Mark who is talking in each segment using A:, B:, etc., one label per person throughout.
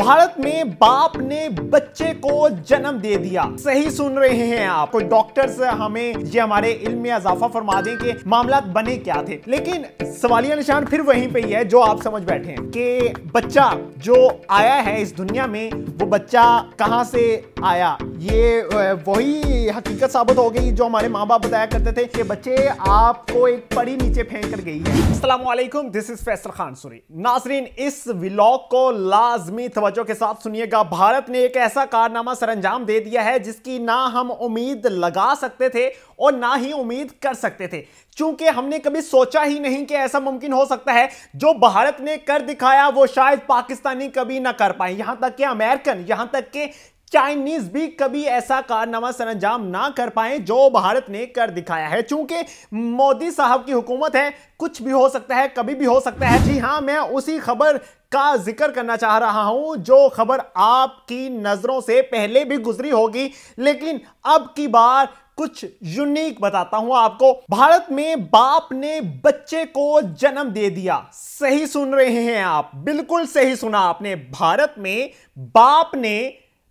A: भारत में बाप ने बच्चे को जन्म दे दिया सही सुन रहे हैं आप कोई डॉक्टर्स हमें ये हमारे इल्म में अजाफा फरमा दें कि मामला बने क्या थे लेकिन सवालिया निशान फिर वहीं पे ही है जो आप समझ बैठे हैं कि बच्चा जो आया है इस दुनिया में वो बच्चा कहाँ से आया ये वही हकीकत साबित हो गई जो हमारे माँ बाप बताया करते थे कि बच्चे आपको एक पड़ी नीचे फेंक कर गई है असलम दिस इज फैसल खान सुरी नासरीन इस व्लॉग को लाजमी तवज्जो के साथ सुनिएगा भारत ने एक ऐसा कारनामा सरंजाम दे दिया है जिसकी ना हम उम्मीद लगा सकते थे और ना ही उम्मीद कर सकते थे क्योंकि हमने कभी सोचा ही नहीं कि ऐसा मुमकिन हो सकता है जो भारत ने कर दिखाया वो शायद पाकिस्तानी कभी ना कर पाए यहां तक कि अमेरिकन यहां तक के चाइनीज भी कभी ऐसा कारनामा सरंजाम ना कर पाए जो भारत ने कर दिखाया है चूंकि मोदी साहब की हुकूमत है कुछ भी हो सकता है कभी भी हो सकता है जी हाँ मैं उसी खबर का जिक्र करना चाह रहा हूं जो खबर आपकी नजरों से पहले भी गुजरी होगी लेकिन अब की बार कुछ यूनिक बताता हूं आपको भारत में बाप ने बच्चे को जन्म दे दिया सही सुन रहे हैं आप बिल्कुल सही सुना आपने भारत में बाप ने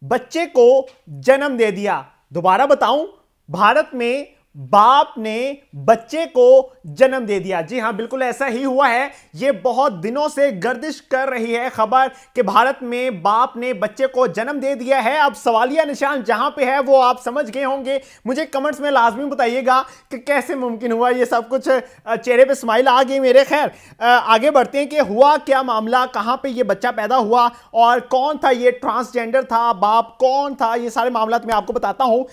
A: बच्चे को जन्म दे दिया दोबारा बताऊं भारत में बाप ने बच्चे को जन्म दे दिया जी हां बिल्कुल ऐसा ही हुआ है ये बहुत दिनों से गर्दिश कर रही है खबर कि भारत में बाप ने बच्चे को जन्म दे दिया है अब सवालिया निशान जहां पे है वो आप समझ गए होंगे मुझे कमेंट्स में लाजमी बताइएगा कि कैसे मुमकिन हुआ ये सब कुछ चेहरे पे स्माइल आ गई मेरे खैर आगे बढ़ते हैं कि हुआ क्या मामला कहाँ पर यह बच्चा पैदा हुआ और कौन था ये ट्रांसजेंडर था बाप कौन था ये सारे मामला तो मैं आपको बताता हूँ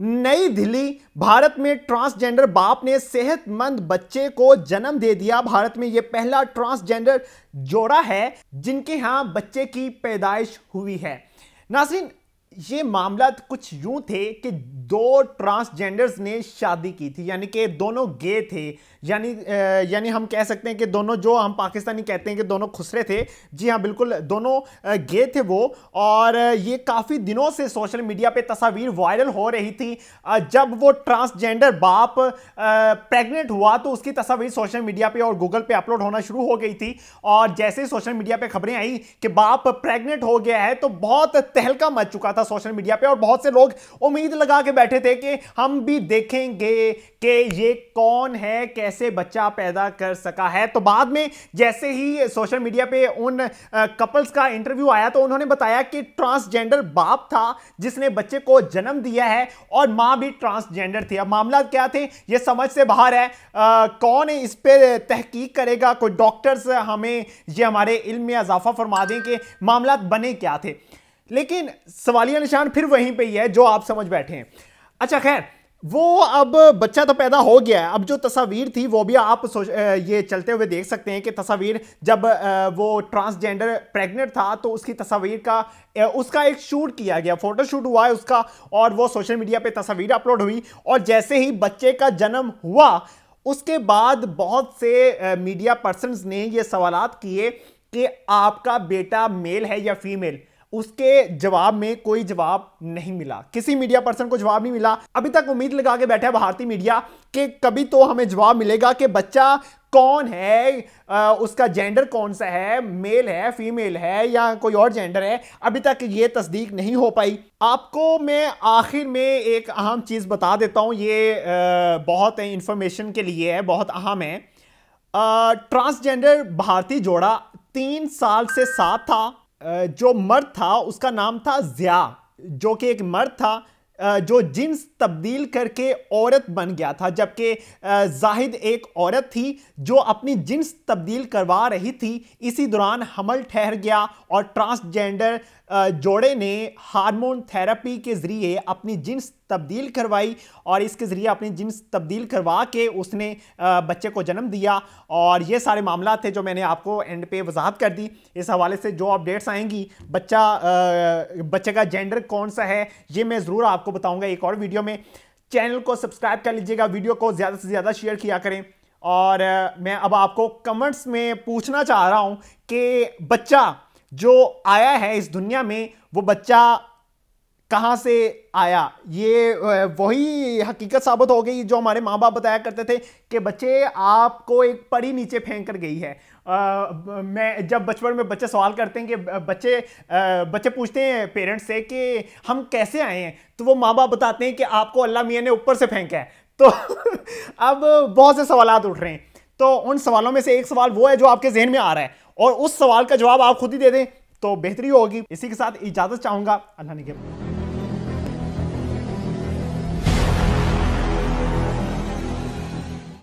A: नई दिल्ली भारत में ट्रांसजेंडर बाप ने सेहतमंद बच्चे को जन्म दे दिया भारत में यह पहला ट्रांसजेंडर जोड़ा है जिनके यहां बच्चे की पैदाइश हुई है नासिन ये मामला कुछ यूं थे कि दो ट्रांसजेंडर्स ने शादी की थी यानी कि दोनों गे थे यानी यानी हम कह सकते हैं कि दोनों जो हम पाकिस्तानी कहते हैं कि दोनों खुसरे थे जी हाँ बिल्कुल दोनों गे थे वो और ये काफ़ी दिनों से सोशल मीडिया पे तस्वीर वायरल हो रही थी जब वो ट्रांसजेंडर बाप प्रेग्नेंट हुआ तो उसकी तस्वीर सोशल मीडिया पर और गूगल पर अपलोड होना शुरू हो गई थी और जैसे ही सोशल मीडिया पर खबरें आई कि बाप प्रेगनेंट हो गया है तो बहुत तहलका मच चुका था था सोशल मीडिया पे और बहुत से लोग उम्मीद लगा के बैठे थे कि हम भी देखेंगे कि ये कौन है कैसे बच्चा पैदा कर सका है तो बाद में जैसे ही सोशल मीडिया पे उन कपल्स का इंटरव्यू आया तो उन्होंने बताया कि ट्रांसजेंडर बाप था जिसने बच्चे को जन्म दिया है और माँ भी ट्रांसजेंडर थी अब मामला क्या थे ये समझ से बाहर है आ, कौन इस पर तहकीक करेगा कोई डॉक्टर्स हमें ये हमारे इल्म में इजाफा फरमा दें कि मामला बने क्या थे लेकिन सवालिया निशान फिर वहीं पे ही है जो आप समझ बैठे हैं अच्छा खैर वो अब बच्चा तो पैदा हो गया है अब जो तस्वीर थी वो भी आप ये चलते हुए देख सकते हैं कि तस्वीर जब वो ट्रांसजेंडर प्रेग्नेंट था तो उसकी तस्वीर का उसका एक शूट किया गया फोटो शूट हुआ है उसका और वो सोशल मीडिया पे तस्वीर अपलोड हुई और जैसे ही बच्चे का जन्म हुआ उसके बाद बहुत से मीडिया पर्सन ने ये सवाल किए कि आपका बेटा मेल है या फीमेल उसके जवाब में कोई जवाब नहीं मिला किसी मीडिया पर्सन को जवाब नहीं मिला अभी तक उम्मीद लगा के बैठा है भारतीय मीडिया कि कभी तो हमें जवाब मिलेगा कि बच्चा कौन है आ, उसका जेंडर कौन सा है मेल है फीमेल है या कोई और जेंडर है अभी तक ये तस्दीक नहीं हो पाई आपको मैं आखिर में एक अहम चीज़ बता देता हूँ ये आ, बहुत इंफॉर्मेशन के लिए है बहुत अहम है ट्रांसजेंडर भारतीय जोड़ा तीन साल से साथ था जो मर्द था उसका नाम था ज़िया जो कि एक मर्द था जो जिन्स तब्दील करके औरत बन गया था जबकि जाहिद एक औरत थी जो अपनी जिन्स तब्दील करवा रही थी इसी दौरान हमल ठहर गया और ट्रांसजेंडर जोड़े ने हार्मोन थेरेपी के ज़रिए अपनी जिन्स तब्दील करवाई और इसके ज़रिए अपनी जिन्स तब्दील करवा के उसने बच्चे को जन्म दिया और ये सारे मामला थे जो मैंने आपको एंड पे वजाहत कर दी इस हवाले से जो अपडेट्स आएंगी बच्चा बच्चे का जेंडर कौन सा है ये मैं ज़रूर आपको बताऊँगा एक और वीडियो में चैनल को सब्सक्राइब कर लीजिएगा वीडियो को ज़्यादा से ज़्यादा शेयर किया करें और मैं अब आपको कमेंट्स में पूछना चाह रहा हूँ कि बच्चा जो आया है इस दुनिया में वो बच्चा कहाँ से आया ये वही हकीकत साबित हो गई जो हमारे माँ बाप बताया करते थे कि बच्चे आपको एक परी नीचे फेंक कर गई है आ, मैं जब बचपन में बच्चे सवाल करते हैं कि बच्चे आ, बच्चे पूछते हैं पेरेंट्स से कि हम कैसे आए हैं तो वो माँ बाप बताते हैं कि आपको अल्लाह मियाँ ने ऊपर से फेंका है तो अब बहुत से सवाल उठ रहे हैं तो उन सवालों में से एक सवाल वो है जो आपके जहन में आ रहा है और उस सवाल का जवाब आप खुद ही दे दें तो बेहतरी होगी इसी के साथ इजाज़त चाहूँगा अल्लाह ने के